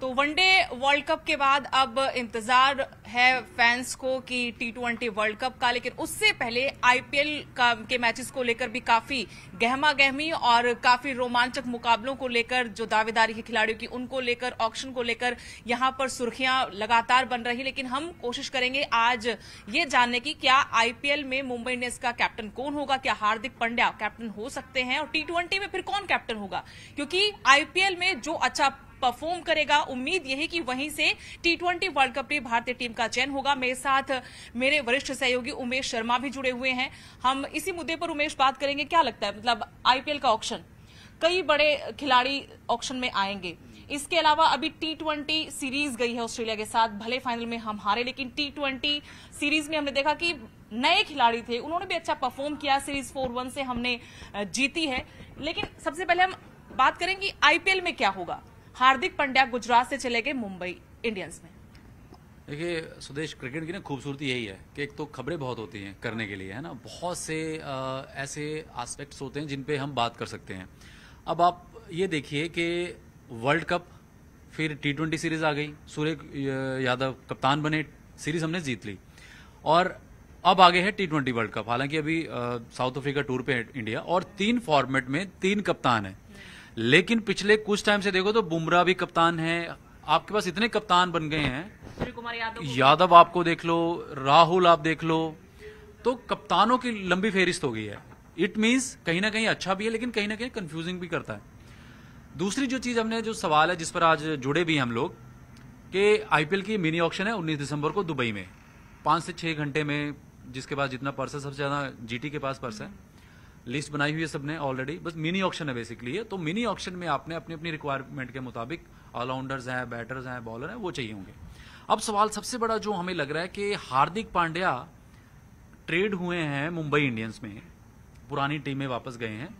तो one day world cup के बाद अब इंतजार है फैंस को कि टी ट्वेंटी वर्ल्ड कप का लेकिन उससे पहले आईपीएल के मैचेस को लेकर भी काफी गहमा गहमी और काफी रोमांचक मुकाबलों को लेकर जो दावेदारी है खिलाड़ियों की उनको लेकर ऑक्शन को लेकर यहां पर सुर्खियां लगातार बन रही लेकिन हम कोशिश करेंगे आज ये जानने की क्या आईपीएल में मुंबई इंडियंस का कैप्टन कौन होगा क्या हार्दिक पंड्या कैप्टन हो सकते हैं और टी में फिर कौन कैप्टन होगा क्योंकि आईपीएल में जो अच्छा परफॉर्म करेगा उम्मीद यही कि वहीं से टी ट्वेंटी वर्ल्ड कप में भारतीय टीम का चयन होगा मेरे साथ मेरे वरिष्ठ सहयोगी उमेश शर्मा भी जुड़े हुए हैं हम इसी मुद्दे पर उमेश बात करेंगे क्या लगता है मतलब आईपीएल का ऑप्शन कई बड़े खिलाड़ी ऑप्शन में आएंगे इसके अलावा अभी टी ट्वेंटी सीरीज गई है ऑस्ट्रेलिया के साथ भले फाइनल में हम हारे लेकिन टी ट्वेंटी सीरीज में हमने देखा कि नए खिलाड़ी थे उन्होंने भी अच्छा परफॉर्म किया सीरीज फोर वन से हमने जीती है लेकिन सबसे पहले हम बात करें कि आईपीएल में क्या होगा हार्दिक पंड्या गुजरात से चले गए मुंबई इंडियंस में देखिए सुदेश क्रिकेट की ना खूबसूरती यही है कि एक तो खबरें बहुत होती हैं करने के लिए है ना बहुत से आ, ऐसे एस्पेक्ट्स होते हैं जिन पे हम बात कर सकते हैं अब आप ये देखिए कि वर्ल्ड कप फिर टी ट्वेंटी सीरीज आ गई सूर्य यादव कप्तान बने सीरीज हमने जीत ली और अब आगे है टी ट्वेंटी वर्ल्ड कप हालांकि अभी साउथ अफ्रीका टूर पे है इंडिया और तीन फॉर्मेट में तीन कप्तान है लेकिन पिछले कुछ टाइम से देखो तो बुमराह भी कप्तान है आपके पास इतने कप्तान बन गए हैं यादव आपको देख लो राहुल आप देख लो तो कप्तानों की लंबी फेरिस्त हो गई है इट मीन्स कहीं ना कहीं अच्छा भी है लेकिन कहीं ना कहीं कंफ्यूजिंग भी करता है दूसरी जो चीज हमने जो सवाल है जिस पर आज जुड़े भी हम लोग कि आईपीएल की मिनी ऑक्शन है 19 दिसंबर को दुबई में पांच से छह घंटे में जिसके पास जितना पर्स है सबसे ज्यादा जीटी के पास पर्स है लिस्ट बनाई हुई है सबने ऑलरेडी बस मिनी ऑप्शन है बेसिकली ये तो मिनी ऑप्शन में आपने अपनी अपनी रिक्वायरमेंट के मुताबिक ऑलराउंडर्स हैं बैटर्स हैं बॉलर हैं वो चाहिए होंगे अब सवाल सबसे बड़ा जो हमें लग रहा है कि हार्दिक पांड्या ट्रेड हुए हैं मुंबई इंडियंस में पुरानी टीम में वापस गए हैं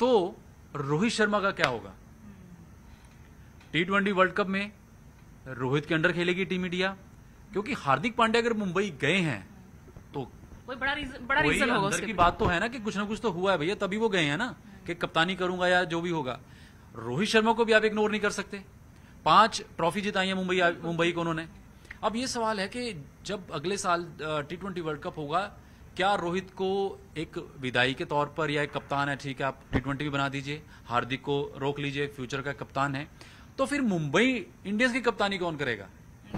तो रोहित शर्मा का क्या होगा टी ट्वेंटी वर्ल्ड कप में रोहित के अंडर खेलेगी टीम इंडिया क्योंकि हार्दिक पांड्या अगर मुंबई गए हैं कोई बड़ा रीजन बड़ा रीजन होगा बात तो है ना कि कुछ ना कुछ तो हुआ है भैया तभी वो गए हैं ना कि कप्तानी करूंगा या जो भी होगा रोहित शर्मा को भी आप इग्नोर नहीं कर सकते पांच ट्रॉफी जिताई है मुंबई मुंबई को उन्होंने अब ये सवाल है कि जब अगले साल टी ट्वेंटी वर्ल्ड कप होगा क्या रोहित को एक विदाई के तौर पर या एक कप्तान है ठीक है आप टी ट्वेंटी भी बना दीजिए हार्दिक को रोक लीजिए फ्यूचर का कप्तान है तो फिर मुंबई इंडियंस की कप्तानी कौन करेगा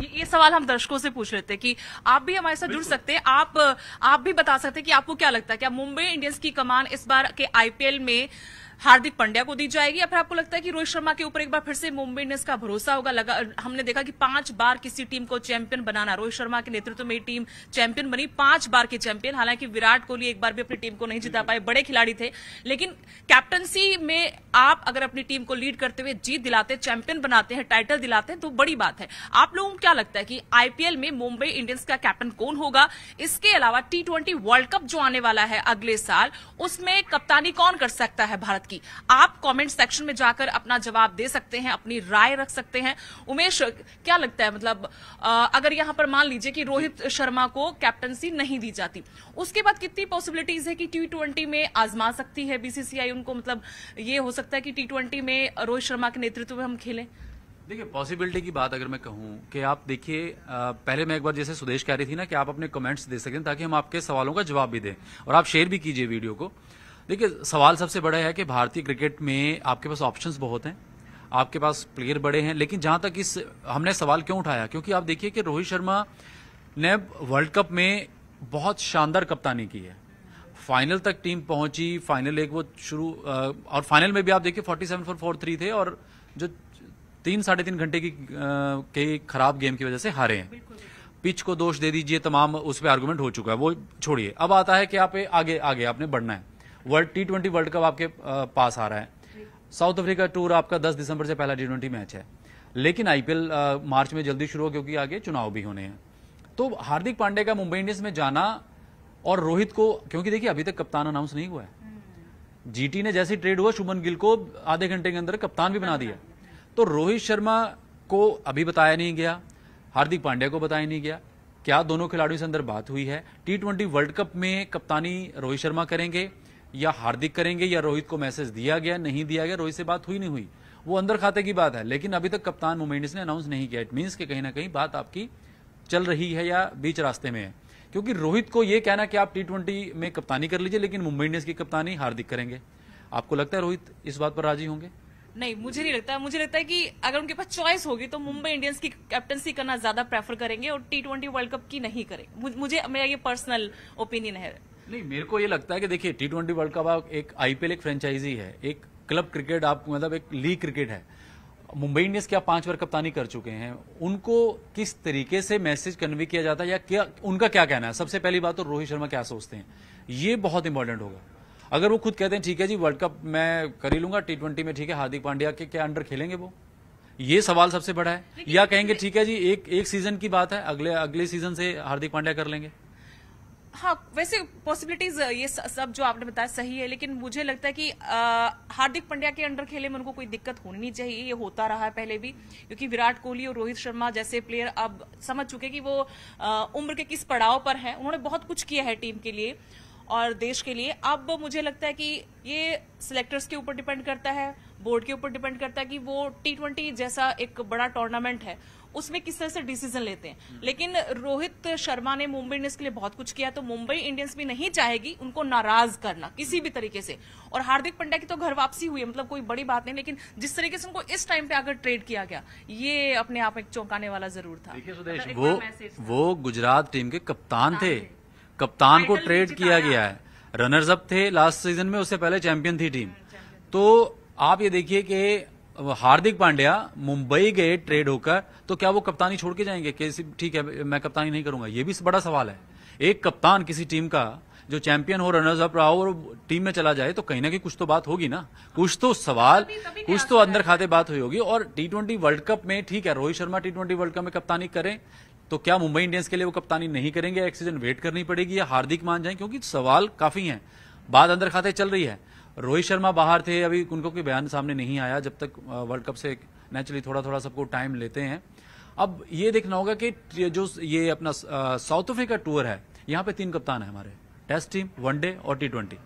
ये, ये सवाल हम दर्शकों से पूछ लेते हैं कि आप भी हमारे साथ जुड़ सकते हैं आप आप भी बता सकते हैं कि आपको क्या लगता है क्या मुंबई इंडियंस की कमान इस बार के आईपीएल में हार्दिक पंड्या को दी जाएगी या फिर आपको लगता है कि रोहित शर्मा के ऊपर एक बार फिर से मुंबई इंडियंस का भरोसा होगा लगा हमने देखा कि पांच बार किसी टीम को चैंपियन बनाना रोहित शर्मा के नेतृत्व में टीम चैंपियन बनी पांच बार के चैंपियन हालांकि विराट कोहली एक बार भी अपनी टीम को नहीं जिता पाए बड़े खिलाड़ी थे लेकिन कैप्टनसी में आप अगर अपनी टीम को लीड करते हुए जीत दिलाते चैंपियन बनाते हैं टाइटल दिलाते हैं तो बड़ी बात है आप लोगों को क्या लगता है कि आईपीएल में मुंबई इंडियंस का कैप्टन कौन होगा इसके अलावा टी वर्ल्ड कप जो आने वाला है अगले साल उसमें कप्तानी कौन कर सकता है भारत की आप कमेंट सेक्शन में जाकर अपना जवाब दे सकते हैं अपनी राय रख सकते हैं उमेश क्या लगता है मतलब आ, अगर यहाँ पर मान लीजिए कि रोहित शर्मा को कैप्टनसी नहीं दी जाती उसके बाद कितनी पॉसिबिलिटीज है कि टी में आजमा सकती है बीसीसीआई उनको मतलब ये हो सकता है कि टी में रोहित शर्मा के नेतृत्व में हम खेलें देखिए पॉसिबिलिटी की बात अगर मैं कहूं कि आप देखिए पहले मैं एक बार जैसे सुदेश कह रही थी ना कि आप अपने कमेंट्स दे सकें ताकि हम आपके सवालों का जवाब भी दें और आप शेयर भी कीजिए वीडियो को देखिए सवाल सबसे बड़ा है कि भारतीय क्रिकेट में आपके पास ऑप्शंस बहुत हैं आपके पास प्लेयर बड़े हैं लेकिन जहां तक इस हमने सवाल क्यों उठाया क्योंकि आप देखिए कि रोहित शर्मा ने वर्ल्ड कप में बहुत शानदार कप्तानी की है फाइनल तक टीम पहुंची फाइनल एक वो शुरू और फाइनल में भी आप देखिए forty seven four four three थे और जो तीन साढ़े तीन घंटे की कई खराब गेम की वजह से हारे हैं पिच को दोष दे दीजिए तमाम उस पर आर्गूमेंट हो चुका है वो छोड़िए अब आता है कि आप आगे आगे आपने बढ़ना है world T twenty world cup आपके पास आ रहा है साउथ अफ्रीका टूर आपका 10 दिसंबर से पहला टी ट्वेंटी मैच है लेकिन आईपीएल मार्च में जल्दी शुरू हो क्योंकि आगे चुनाव भी होने हैं तो हार्दिक पांडे का मुंबई इंडियंस में जाना और रोहित को क्योंकि देखिए अभी तक कप्तान अनाउंस नहीं हुआ है जीटी ने जैसी ट्रेड हुआ शुभन गिल को आधे घंटे के अंदर कप्तान भी बना दिया तो रोहित शर्मा को अभी बताया नहीं गया हार्दिक पांड्या को बताया नहीं गया क्या दोनों खिलाड़ियों से अंदर बात हुई है टी ट्वेंटी वर्ल्ड कप में कप्तानी रोहित शर्मा करेंगे या हार्दिक करेंगे या रोहित को मैसेज दिया गया नहीं दिया गया रोहित से बात हुई नहीं हुई वो अंदर खाते की बात है लेकिन अभी तक कप्तान मोमेंडिस ने अनाउंस नहीं किया इट मीन्स कि कहीं ना कहीं बात आपकी चल रही है या बीच रास्ते में है क्योंकि रोहित को यह कहना कि आप टी में कप्तानी कर लीजिए लेकिन मुंबई इंडियंस की कप्तानी हार्दिक करेंगे आपको लगता है रोहित इस बात पर राजी होंगे नहीं मुझे नहीं लगता मुझे लगता है कि अगर उनके पास चॉइस होगी तो मुंबई इंडियंस की कैप्टनसी करना ज्यादा प्रेफर करेंगे और टी वर्ल्ड कप की नहीं करेंगे मुझे मेरा ये पर्सनल ओपिनियन है नहीं मेरे को ये लगता है कि देखिए टी ट्वेंटी वर्ल्ड कप एक आईपीएल एक फ्रेंचाइजी है एक क्लब क्रिकेट आप मतलब एक लीग क्रिकेट है मुंबई इंडियंस क्या पांच बार कप्तानी कर चुके हैं उनको किस तरीके से मैसेज कन्वे किया जाता है या क्या उनका क्या कहना है सबसे पहली बात तो रोहित शर्मा क्या सोचते हैं ये बहुत इंपॉर्टेंट होगा अगर वो खुद कहते हैं ठीक है जी वर्ल्ड कप मैं कर ही लूंगा टी ट्वेंटी में ठीक है हार्दिक पांड्या के क्या अंडर खेलेंगे वो ये सवाल सबसे बड़ा है या कहेंगे ठीक है जी एक एक सीजन की बात है अगले अगले सीजन से हार्दिक पांड्या कर लेंगे हाँ वैसे पॉसिबिलिटीज ये सब जो आपने बताया सही है लेकिन मुझे लगता है कि हार्दिक पंड्या के अंडर खेले में उनको कोई दिक्कत होनी नहीं चाहिए ये होता रहा है पहले भी क्योंकि विराट कोहली और रोहित शर्मा जैसे प्लेयर अब समझ चुके कि वो आ, उम्र के किस पड़ाव पर हैं उन्होंने बहुत कुछ किया है टीम के लिए और देश के लिए अब मुझे लगता है कि ये सिलेक्टर्स के ऊपर डिपेंड करता है बोर्ड के ऊपर डिपेंड करता है कि वो टी ट्वेंटी जैसा एक बड़ा टूर्नामेंट है उसमें किस तरह से डिसीजन लेते हैं लेकिन रोहित शर्मा ने मुंबई इंडियंस के लिए बहुत कुछ किया तो मुंबई इंडियंस भी नहीं चाहेगी उनको नाराज करना किसी भी तरीके से और हार्दिक पंड्या की तो घर वापसी हुई मतलब कोई बड़ी बात नहीं लेकिन जिस तरीके से उनको इस टाइम पे आकर ट्रेड किया गया ये अपने आप एक चौंकाने वाला जरूर था मतलब वो वो गुजरात टीम के कप्तान हाँ थे कप्तान को ट्रेड किया गया है रनर्स अप थे लास्ट सीजन में उससे पहले चैंपियन थी टीम हाँ, तो आप ये देखिए कि हार्दिक पांड्या मुंबई गए ट्रेड होकर तो क्या वो कप्तानी छोड़ के जाएंगे कैसे ठीक है मैं कप्तानी नहीं करूंगा ये भी बड़ा सवाल है एक कप्तान किसी टीम का जो चैंपियन हो रनर्स अप रहा हो और टीम में चला जाए तो कहीं ना कहीं कुछ तो बात होगी ना कुछ तो सवाल तभी, तभी कुछ तो अंदर खाते बात हुई होगी और टी ट्वेंटी वर्ल्ड कप में ठीक है Rohit Sharma T twenty world cup में कप्तानी करें तो क्या मुंबई इंडियंस के लिए वो कप्तानी नहीं करेंगे एक्सीजन वेट करनी पड़ेगी या हार्दिक मान जाए क्योंकि सवाल काफी है बात अंदर खाते चल रही है रोहित शर्मा बाहर थे अभी उनको कोई बयान सामने नहीं आया जब तक वर्ल्ड कप से नेचुरली थोड़ा थोड़ा सबको टाइम लेते हैं अब ये देखना होगा कि जो ये अपना साउथ अफ्रीका टूर है यहाँ पे तीन कप्तान है हमारे टेस्ट टीम वनडे और टी ट्वेंटी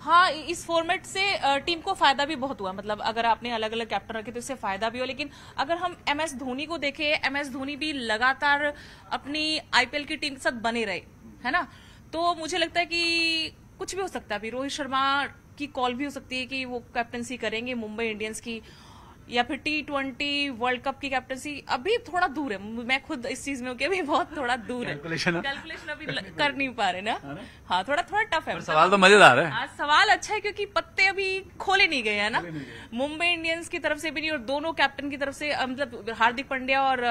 हाँ इस फॉर्मेट से टीम को फायदा भी बहुत हुआ मतलब अगर आपने अलग अलग कैप्टन रखे तो इससे फायदा भी हो लेकिन अगर हम एम एस धोनी को देखें एम एस धोनी भी लगातार अपनी आईपीएल की टीम के साथ बने रहे है ना तो मुझे लगता है कि कुछ भी हो सकता है अभी रोहित शर्मा की कॉल भी हो सकती है कि वो कैप्टनसी करेंगे मुंबई इंडियंस की या फिर टी ट्वेंटी वर्ल्ड कप की कैप्टनसी अभी थोड़ा दूर है मैं खुद इस चीज में अभी बहुत थोड़ा दूर है कैलकुलेशन कैलकुलेशन अभी कर नहीं पा रहे ना हाँ, हाँ थोड़ा थोड़ा टफ है सवाल तो मजेदार है आज हाँ, सवाल अच्छा है क्योंकि पत्ते अभी खोले नहीं गए हैं ना मुंबई इंडियंस की तरफ से भी नहीं और दोनों कैप्टन की तरफ से मतलब हार्दिक पांड्या और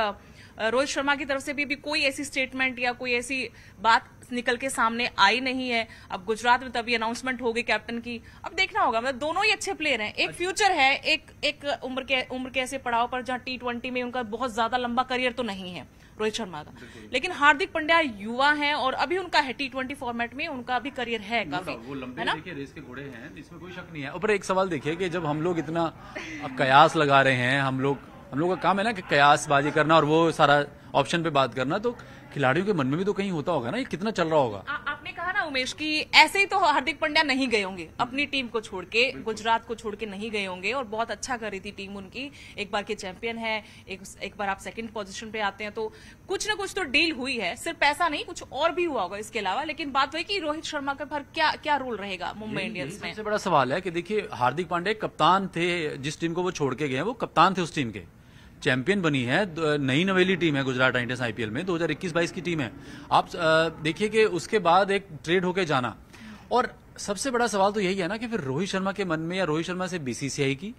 रोहित शर्मा की तरफ से भी अभी कोई ऐसी स्टेटमेंट या कोई ऐसी बात निकल के सामने आई नहीं है अब गुजरात में तो अभी अनाउंसमेंट होगी कैप्टन की अब देखना होगा मतलब दोनों ही अच्छे प्लेयर हैं एक फ्यूचर अच्छा। है एक एक उम्र के उम्र के ऐसे पड़ाव पर जहां टी ट्वेंटी में उनका बहुत ज्यादा लंबा करियर तो नहीं है रोहित शर्मा का लेकिन हार्दिक पंड्या युवा है और अभी उनका है टी ट्वेंटी फॉर्मेट में उनका अभी करियर है काफी वो लंबे है ना रेस के घोड़े हैं इसमें कोई शक नहीं है ऊपर एक सवाल देखिए कि जब हम लोग इतना कयास लगा रहे हैं हम लोग हम लोग का काम है ना कि कयासबाजी करना और वो सारा ऑप्शन पे बात करना तो खिलाड़ियों के मन में भी तो कहीं होता होगा ना ये कितना चल रहा होगा आ, आपने कहा उमेश कि ऐसे ही तो हार्दिक पंड्या नहीं गए होंगे अपनी टीम को छोड़ के गुजरात को छोड़ के नहीं गए होंगे और बहुत अच्छा कर रही थी टीम उनकी एक बार के चैंपियन है एक, एक बार आप सेकंड पोजीशन पे आते हैं तो कुछ ना कुछ तो डील हुई है सिर्फ पैसा नहीं कुछ और भी हुआ होगा इसके अलावा लेकिन बात वही तो की रोहित शर्मा का क्या क्या रोल रहेगा मुंबई इंडियंस में सबसे बड़ा सवाल है कि देखिए हार्दिक पांडे कप्तान थे जिस टीम को वो छोड़ के गए वो कप्तान थे उस टीम के चैंपियन बनी है नई नवेली टीम है गुजरात टाइटन्स आईपीएल में 2021-22 की टीम है आप देखिए कि उसके बाद एक ट्रेड होके जाना और सबसे बड़ा सवाल तो यही है ना कि फिर रोहित शर्मा के मन में या रोहित शर्मा से बीसीसीआई की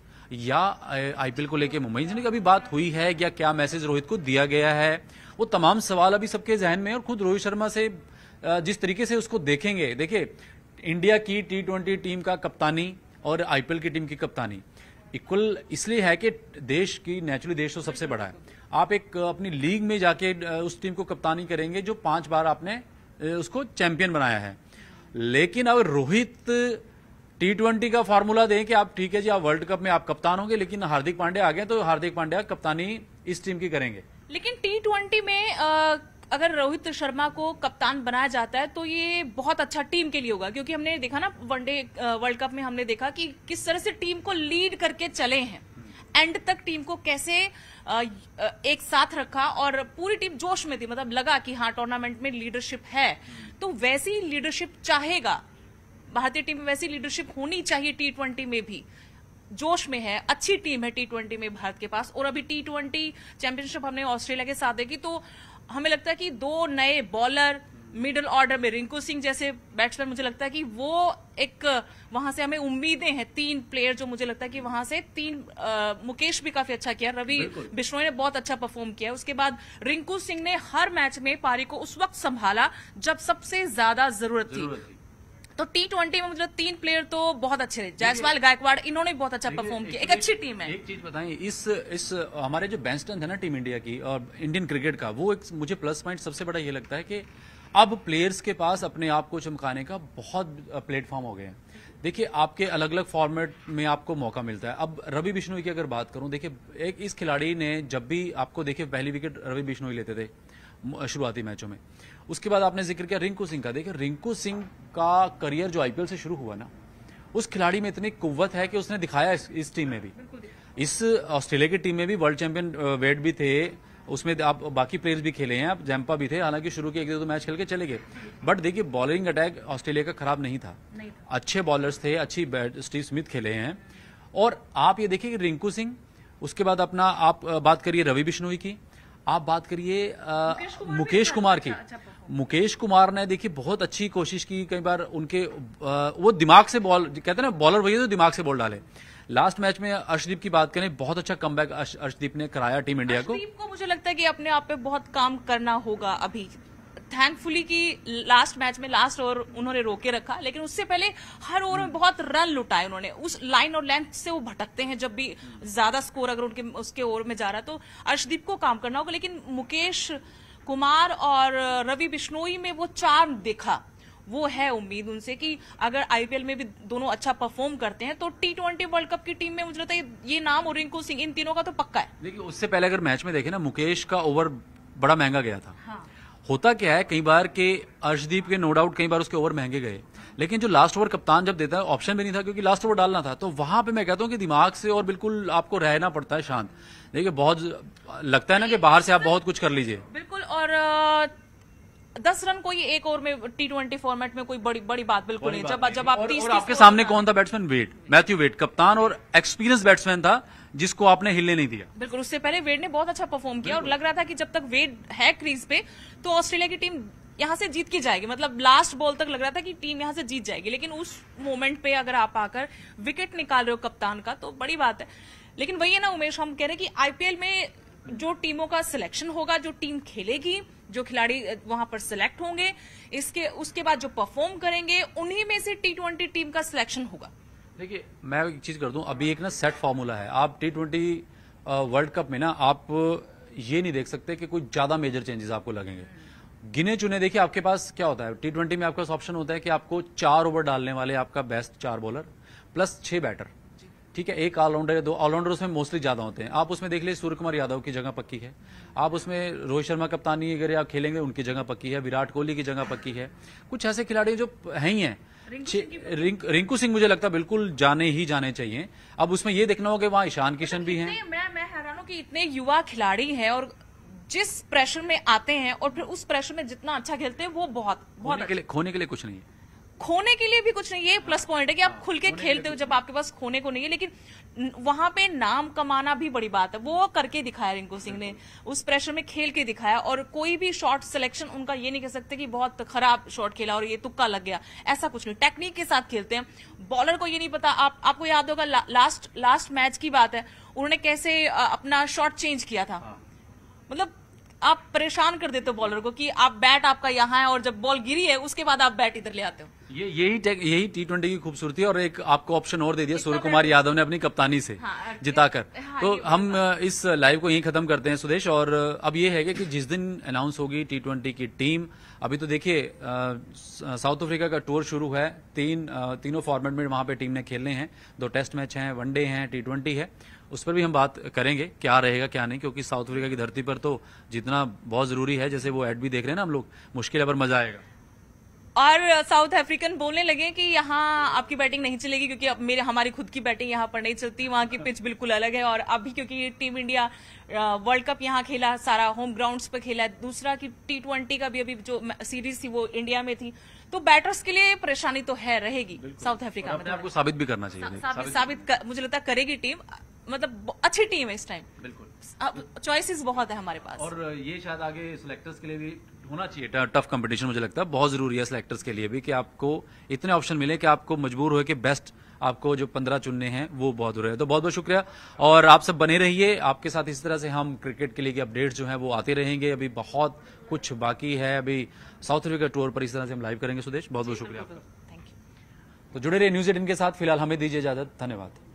या आईपीएल को लेके मुंबई इंडियंस की अभी बात हुई है या क्या मैसेज रोहित को दिया गया है वो तमाम सवाल अभी सबके जहन में और खुद रोहित शर्मा से जिस तरीके से उसको देखेंगे देखिये इंडिया की टी टीम का कप्तानी और आईपीएल की टीम की कप्तानी इक्वल इसलिए है कि देश की नेचुरली देश तो सबसे बड़ा है आप एक अपनी लीग में जाके उस टीम को कप्तानी करेंगे जो पांच बार आपने उसको चैंपियन बनाया है लेकिन अब रोहित टी ट्वेंटी का फार्मूला दें कि आप ठीक है जी आप वर्ल्ड कप में आप कप्तान होंगे लेकिन हार्दिक पांड्या आ गए तो हार्दिक पांड्या कप्तानी इस टीम की करेंगे लेकिन टी ट्वेंटी में आ... अगर रोहित शर्मा को कप्तान बनाया जाता है तो ये बहुत अच्छा टीम के लिए होगा क्योंकि हमने देखा ना वनडे वर्ल्ड कप में हमने देखा कि किस तरह से टीम को लीड करके चले हैं एंड तक टीम को कैसे एक साथ रखा और पूरी टीम जोश में थी मतलब लगा कि हाँ टूर्नामेंट में लीडरशिप है तो वैसी लीडरशिप चाहेगा भारतीय टीम में वैसी लीडरशिप होनी चाहिए टी ट्वेंटी में भी जोश में है अच्छी टीम है टी ट्वेंटी में भारत के पास और अभी टी ट्वेंटी चैंपियनशिप हमने ऑस्ट्रेलिया के साथ देखी तो हमें लगता है कि दो नए बॉलर मिडिल ऑर्डर में रिंकू सिंह जैसे बैट्समैन मुझे लगता है कि वो एक वहां से हमें उम्मीदें हैं तीन प्लेयर जो मुझे लगता है कि वहां से तीन आ, मुकेश भी काफी अच्छा किया रवि बिश्नोई ने बहुत अच्छा परफॉर्म किया उसके बाद रिंकू सिंह ने हर मैच में पारी को उस वक्त संभाला जब सबसे ज्यादा जरूरत थी तो टी ट्वेंटी में मतलब तीन प्लेयर तो बहुत अच्छे थे जायसवाल गायकवाड़ इन्होंने बहुत अच्छा परफॉर्म किया एक अच्छी टीम है एक चीज बताएं इस इस हमारे जो बैंसटन है ना टीम इंडिया की और इंडियन क्रिकेट का वो एक मुझे प्लस पॉइंट सबसे बड़ा ये लगता है कि अब प्लेयर्स के पास अपने आप को चमकाने का बहुत प्लेटफॉर्म हो गए हैं देखिए आपके अलग अलग फॉर्मेट में आपको मौका मिलता है अब रवि बिश्नोई की अगर बात करूं देखिए एक इस खिलाड़ी ने जब भी आपको देखिए पहली विकेट रवि बिश्नोई लेते थे शुरुआती मैचों में उसके बाद आपने जिक्र किया रिंकू सिंह का देखिए रिंकू सिंह का करियर जो आईपीएल से शुरू हुआ ना उस खिलाड़ी में इतनी कुवत है कि उसने दिखाया इस, इस टीम में भी इस ऑस्ट्रेलिया की टीम में भी वर्ल्ड चैंपियन वेट भी थे उसमें आप बाकी प्लेयर्स भी खेले हैं आप जैम्पा भी थे हालांकि शुरू के एक दो तो मैच खेल के चले गए बट देखिए बॉलिंग अटैक ऑस्ट्रेलिया का खराब नहीं था, अच्छे बॉलर्स थे अच्छी बैट स्टीव स्मिथ खेले हैं और आप ये देखिए रिंकू सिंह उसके बाद अपना आप बात करिए रवि बिश्नोई की आप बात करिए मुकेश कुमार की अच्छा, अच्छा, अच्छा। मुकेश कुमार ने देखिए बहुत अच्छी कोशिश की कई बार उनके आ, वो दिमाग से बॉल कहते हैं ना बॉलर भैया तो दिमाग से बॉल डाले लास्ट मैच में अर्शदीप की बात करें बहुत अच्छा कम अर्शदीप ने कराया टीम इंडिया को को मुझे लगता है कि अपने आप पे बहुत काम करना होगा अभी थैंकफुली कि लास्ट मैच में लास्ट ओवर उन्होंने रोके रखा लेकिन उससे पहले हर ओवर में बहुत रन लुटाए उन्होंने उस लाइन और लेंथ से वो भटकते हैं जब भी ज्यादा स्कोर अगर उनके उसके ओवर में जा रहा तो अर्शदीप को काम करना होगा लेकिन मुकेश कुमार और रवि बिश्नोई में वो चार देखा वो है उम्मीद उनसे कि अगर आईपीएल में भी दोनों अच्छा परफॉर्म करते हैं तो टी ट्वेंटी वर्ल्ड कप की टीम में मुझे लगता है ये नाम और रिंकू सिंह इन तीनों का तो पक्का है लेकिन उससे पहले अगर मैच में देखे ना मुकेश का ओवर बड़ा महंगा गया था हाँ। होता क्या है कई बार के अर्शदीप के नो डाउट कई बार उसके ओवर महंगे गए लेकिन जो लास्ट ओवर कप्तान जब देता है ऑप्शन भी नहीं था क्योंकि लास्ट ओवर डालना था तो वहां पे मैं कहता हूँ कि दिमाग से और बिल्कुल आपको रहना पड़ता है शांत देखिए बहुत लगता है ना कि बाहर से आप बहुत कुछ कर लीजिए बिल्कुल और दस रन कोई एक ओवर में टी ट्वेंटी फॉर्मेट में कोई बड़ी बड़ी बात बिल्कुल नहीं जब जब आप और, और आपके सामने कौन था बैट्समैन वेट मैथ्यू वेट कप्तान और एक्सपीरियंस बैट्समैन था जिसको आपने हिलने नहीं दिया बिल्कुल उससे पहले वेड ने बहुत अच्छा परफॉर्म किया और लग रहा था कि जब तक वेड है क्रीज पे तो ऑस्ट्रेलिया की टीम यहाँ से जीत की जाएगी मतलब लास्ट बॉल तक लग रहा था कि टीम यहाँ से जीत जाएगी लेकिन उस मोमेंट पे अगर आप आकर विकेट निकाल रहे हो कप्तान का तो बड़ी बात है लेकिन वही है ना उमेश हम कह रहे हैं कि आईपीएल में जो टीमों का सिलेक्शन होगा जो टीम खेलेगी जो खिलाड़ी वहां पर सिलेक्ट होंगे इसके उसके बाद जो परफॉर्म करेंगे उन्हीं में से टी ट्वेंटी टीम का सिलेक्शन होगा देखिए मैं एक चीज़ कर दूं अभी एक ना सेट फार्मूला है आप टी ट्वेंटी वर्ल्ड कप में ना आप ये नहीं देख सकते कि कुछ ज़्यादा मेजर चेंजेस आपको लगेंगे गिने चुने देखिए आपके पास क्या होता है टी ट्वेंटी में आपके पास ऑप्शन होता है कि आपको चार ओवर डालने वाले आपका बेस्ट चार बॉलर प्लस छः बैटर ठीक है एक ऑलराउंडर या दो ऑलराउंडर उसमें मोस्टली ज्यादा होते हैं आप उसमें देख लीजिए सूर्य कुमार यादव की जगह पक्की है आप उसमें रोहित शर्मा कप्तानी अगर आप खेलेंगे उनकी जगह पक्की है विराट कोहली की जगह पक्की है कुछ ऐसे खिलाड़ी जो है ही हैं रिंकू रिंकू सिंह मुझे लगता है बिल्कुल जाने ही जाने चाहिए अब उसमें ये देखना होगा वहाँ ईशान मतलब किशन भी है मैं मैं इतने युवा खिलाड़ी है और जिस प्रेशर में आते हैं और फिर उस प्रेशर में जितना अच्छा खेलते हैं वो बहुत बहुत खोने के लिए कुछ नहीं है खोने के लिए भी कुछ नहीं ये प्लस पॉइंट है कि आप हाँ, खुल के खेलते हो जब आपके पास खोने को नहीं है लेकिन वहां पे नाम कमाना भी बड़ी बात है वो करके दिखाया रिंकू सिंह ने उस प्रेशर में खेल के दिखाया और कोई भी शॉट सिलेक्शन उनका ये नहीं कह सकते कि बहुत खराब शॉट खेला और ये तुक्का लग गया ऐसा कुछ नहीं टेक्निक के साथ खेलते हैं बॉलर को ये नहीं पता आप आपको याद होगा ला, लास्ट लास्ट मैच की बात है उन्होंने कैसे अपना शॉट चेंज किया था हाँ। मतलब आप परेशान कर देते हो बॉलर को कि आप बैट आपका यहाँ है और जब बॉल गिरी है उसके बाद आप बैट इधर ले आते हो ये यही यही टी ट्वेंटी की खूबसूरती है और एक आपको ऑप्शन और दे दिया सूर्य कुमार यादव ने अपनी कप्तानी से हाँ, जिताकर हाँ, तो हम तो इस लाइव को यही खत्म करते हैं सुदेश और अब ये है कि जिस दिन अनाउंस होगी टी ट्वेंटी की टीम अभी तो देखिए साउथ अफ्रीका का टूर शुरू है तीन तीनों फॉर्मेट में वहां पे टीम ने खेलने हैं दो टेस्ट मैच हैं वनडे हैं टी ट्वेंटी है उस पर भी हम बात करेंगे क्या रहेगा क्या नहीं क्योंकि साउथ अफ्रीका की धरती पर तो जितना बहुत जरूरी है जैसे वो एड भी देख रहे हैं ना हम लोग मुश्किल है पर मजा आएगा और साउथ अफ्रीकन बोलने लगे कि यहाँ आपकी बैटिंग नहीं चलेगी क्योंकि अब मेरे हमारी खुद की बैटिंग यहाँ पर नहीं चलती वहाँ की पिच बिल्कुल अलग है और अभी क्योंकि टीम इंडिया वर्ल्ड कप यहाँ खेला सारा होम ग्राउंड्स पर खेला दूसरा कि टी ट्वेंटी का भी अभी जो सीरीज थी वो इंडिया में थी तो बैटर्स के लिए परेशानी तो है रहेगी साउथ अफ्रीका में तो। आपको साबित भी करना चाहिए साबित, मुझे लगता करेगी टीम मतलब अच्छी टीम है इस टाइम बिल्कुल चॉइसेस बहुत है हमारे पास और ये शायद आगे सिलेक्टर्स के लिए भी होना चाहिए टफ कंपटीशन मुझे लगता है बहुत जरूरी है सिलेक्टर्स के लिए भी कि आपको इतने ऑप्शन मिले कि आपको मजबूर हो कि बेस्ट आपको जो पंद्रह चुनने हैं वो बहुत जरूरी है तो बहुत बहुत शुक्रिया और आप सब बने रहिए आपके साथ इस तरह से हम क्रिकेट के लिए के अपडेट्स जो हैं वो आते रहेंगे अभी बहुत कुछ बाकी है अभी साउथ अफ्रीका टूर पर इस तरह से हम लाइव करेंगे सुदेश बहुत बहुत शुक्रिया आपका थैंक यू तो जुड़े रहिए न्यूज एटीन के साथ फिलहाल हमें दीजिए इजाजत धन्यवाद